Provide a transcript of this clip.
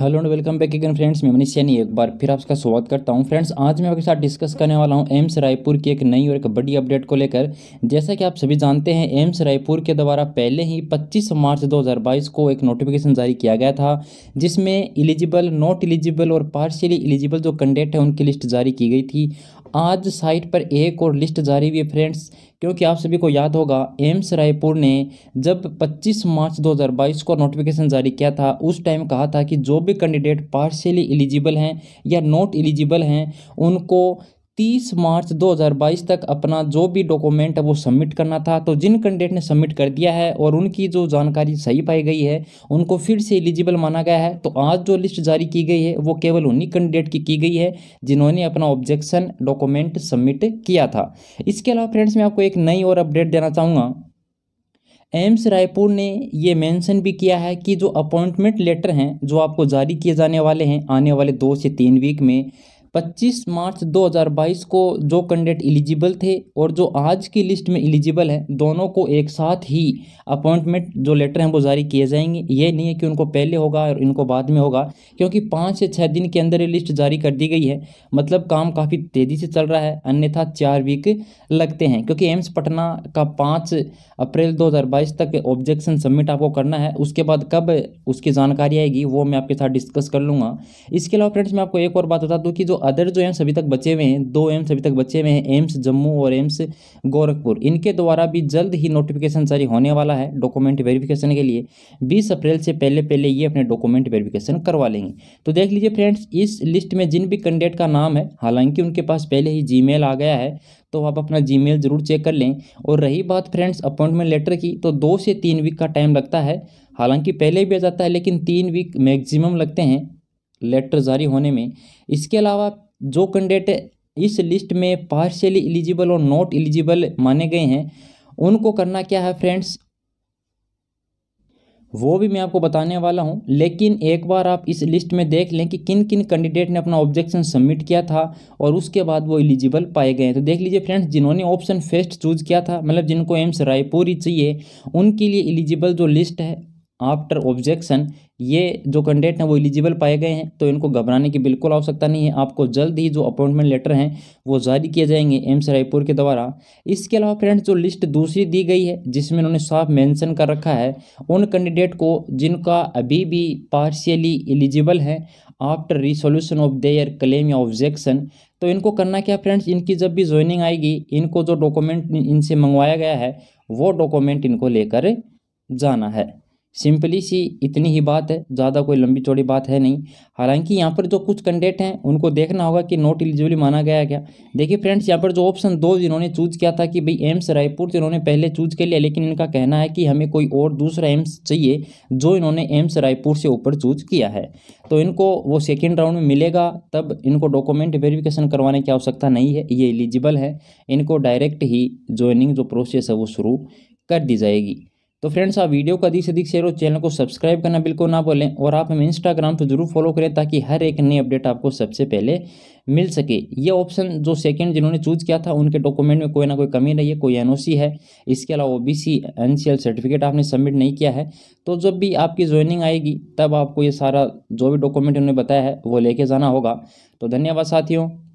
hello and welcome back again friends मैं मनीष सैनी एक बार फिर आपका स्वागत करता हूं फ्रेंड्स आज मैं आपके साथ डिस्कस करने वाला हूं एम्स रायपुर की एक नई और एक बड़ी अपडेट को लेकर जैसा कि आप सभी जानते हैं एम्स रायपुर के द्वारा पहले ही 25 मार्च 2022 को एक नोटिफिकेशन जारी किया गया था जिसमें एलिजिबल नॉट एलिजिबल और पार्शियली एलिजिबल जो कैंडिडेट है उनकी लिस्ट जारी की गई थी आज साइट पर एक और लिस्ट जारी हुई है फ्रेंड्स क्योंकि आप सभी को याद होगा एम्स रायपुर ने जब 25 मार्च 2022 को नोटिफिकेशन जारी किया था उस टाइम कहा था कि जो भी कैंडिडेट पार्शियली एलिजिबल हैं या नॉट एलिजिबल हैं उनको तीस मार्च 2022 तक अपना जो भी डॉक्यूमेंट है वो सबमिट करना था तो जिन कैंडिडेट ने सबमिट कर दिया है और उनकी जो जानकारी सही पाई गई है उनको फिर से एलिजिबल माना गया है तो आज जो लिस्ट जारी की गई है वो केवल उन्हीं कैंडिडेट की की गई है जिन्होंने अपना ऑब्जेक्शन डॉक्यूमेंट सबमिट किया था इसके अलावा फ्रेंड्स मैं आपको एक नई और अपडेट देना चाहूँगा एम्स रायपुर ने ये मेंशन भी किया है कि जो अपॉइंटमेंट लेटर हैं जो आपको जारी किए जाने वाले हैं आने वाले दो से तीन वीक में 25 मार्च 2022 को जो कैंडिडेट एलिजिबल थे और जो आज की लिस्ट में एलिजिबल है दोनों को एक साथ ही अपॉइंटमेंट जो लेटर हैं वो जारी किए जाएंगे ये नहीं है कि उनको पहले होगा और इनको बाद में होगा क्योंकि पाँच से छः दिन के अंदर ये लिस्ट जारी कर दी गई है मतलब काम काफ़ी तेज़ी से चल रहा है अन्यथा चार वीक लगते हैं क्योंकि एम्स पटना का पाँच अप्रैल दो तक ऑब्जेक्शन सबमिट आपको करना है उसके बाद कब उसकी जानकारी आएगी वो मैं आपके साथ डिस्कस कर लूँगा इसके अलावा फ्रेंड्स मैं आपको एक और बात बता दूँ कि जो अदर जो एम्स अभी तक बचे हुए हैं दो एम्स अभी तक बचे हुए हैं एम्स जम्मू और एम्स गोरखपुर इनके द्वारा भी जल्द ही नोटिफिकेशन जारी होने वाला है डॉक्यूमेंट वेरिफिकेशन के लिए बीस अप्रैल से पहले पहले ये अपने डॉक्यूमेंट वेरिफिकेशन करवा लेंगे तो देख लीजिए फ्रेंड्स इस लिस्ट में जिन भी कैंडिडेट का नाम है हालांकि उनके पास पहले ही जी आ गया है तो आप अपना जीमेल ज़रूर चेक कर लें और रही बात फ्रेंड्स अपॉइंटमेंट लेटर की तो दो से तीन वीक का टाइम लगता है हालांकि पहले भी आ जाता है लेकिन तीन वीक मैक्सिमम लगते हैं लेटर जारी होने में इसके अलावा जो कैंडिडेट इस लिस्ट में पार्शियली एलिजिबल और नॉट एलिजिबल माने गए हैं उनको करना क्या है फ्रेंड्स वो भी मैं आपको बताने वाला हूं लेकिन एक बार आप इस लिस्ट में देख लें कि किन किन कैंडिडेट ने अपना ऑब्जेक्शन सबमिट किया था और उसके बाद वो एलिजिबल पाए गए तो देख लीजिए फ्रेंड्स जिन्होंने ऑप्शन फर्स्ट चूज किया था मतलब जिनको एम्स रायपुर ही चाहिए उनके लिए एलिजिबल जो लिस्ट है आफ्टर ऑब्जेक्शन ये जो कैंडिडेट हैं वो एलिजिबल पाए गए हैं तो इनको घबराने की बिल्कुल आवश्यकता नहीं है आपको जल्द ही जो अपॉइंटमेंट लेटर हैं वो जारी किए जाएंगे एम्स रायपुर के द्वारा इसके अलावा फ्रेंड्स जो लिस्ट दूसरी दी गई है जिसमें उन्होंने साफ मेंशन कर रखा है उन कैंडिडेट को जिनका अभी भी पार्शियली एलिजिबल है after resolution of their claim या ऑब्जेक्शन तो इनको करना क्या फ्रेंड्स इनकी जब भी ज्वाइनिंग आएगी इनको जो डॉक्यूमेंट इनसे मंगवाया गया है वो डॉक्यूमेंट इनको लेकर जाना है सिंपली सी इतनी ही बात है ज़्यादा कोई लंबी चौड़ी बात है नहीं हालांकि यहाँ पर जो कुछ कैंडिडेट हैं उनको देखना होगा कि नॉट एलिजिबली माना गया क्या देखिए फ्रेंड्स यहाँ पर जो ऑप्शन दो जिन्होंने चूज़ किया था कि भाई एम्स रायपुर तो इन्होंने पहले चूज़ कर लिया लेकिन इनका कहना है कि हमें कोई और दूसरा एम्स चाहिए जो इन्होंने एम्स रायपुर से ऊपर चूज़ किया है तो इनको वो सेकेंड राउंड में मिलेगा तब इनको डॉक्यूमेंट वेरिफिकेशन करवाने की आवश्यकता नहीं है ये एलिजिबल है इनको डायरेक्ट ही ज्वाइनिंग जो प्रोसेस है वो शुरू कर दी जाएगी तो फ्रेंड्स आप वीडियो को अधिक से अधिक शेयर और चैनल को सब्सक्राइब करना बिल्कुल ना भूलें और आप हमें इंस्टाग्राम पर जरूर फॉलो करें ताकि हर एक नई अपडेट आपको सबसे पहले मिल सके ये ऑप्शन जो सेकंड जिन्होंने चूज किया था उनके डॉक्यूमेंट में कोई ना कोई कमी नहीं है कोई एनओसी है इसके अलावा ओबीसी एनसीएल सर्टिफिकेट आपने सबमिट नहीं किया है तो जब भी आपकी ज्वाइनिंग आएगी तब आपको ये सारा जो भी डॉक्यूमेंट उन्होंने बताया है वो लेके जाना होगा तो धन्यवाद साथियों